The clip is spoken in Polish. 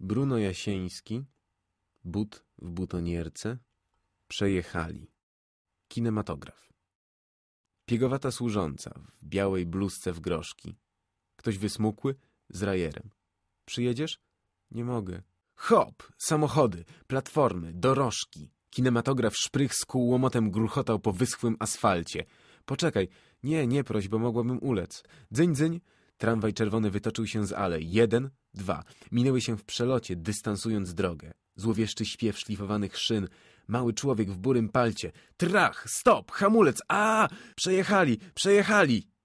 Bruno Jasieński, But w butonierce, Przejechali, kinematograf. Piegowata służąca w białej bluzce w groszki. Ktoś wysmukły z rajerem. Przyjedziesz? Nie mogę. Hop! Samochody, platformy, dorożki. Kinematograf szprych z kół łomotem gruchotał po wyschłym asfalcie. Poczekaj, nie, nie proś, bo mogłabym ulec. Dzyń, dzyń, Tramwaj czerwony wytoczył się z alei. Jeden, dwa. Minęły się w przelocie, dystansując drogę. Złowieszczy śpiew szlifowanych szyn. Mały człowiek w burym palcie. Trach! Stop! Hamulec! A! Przejechali! Przejechali!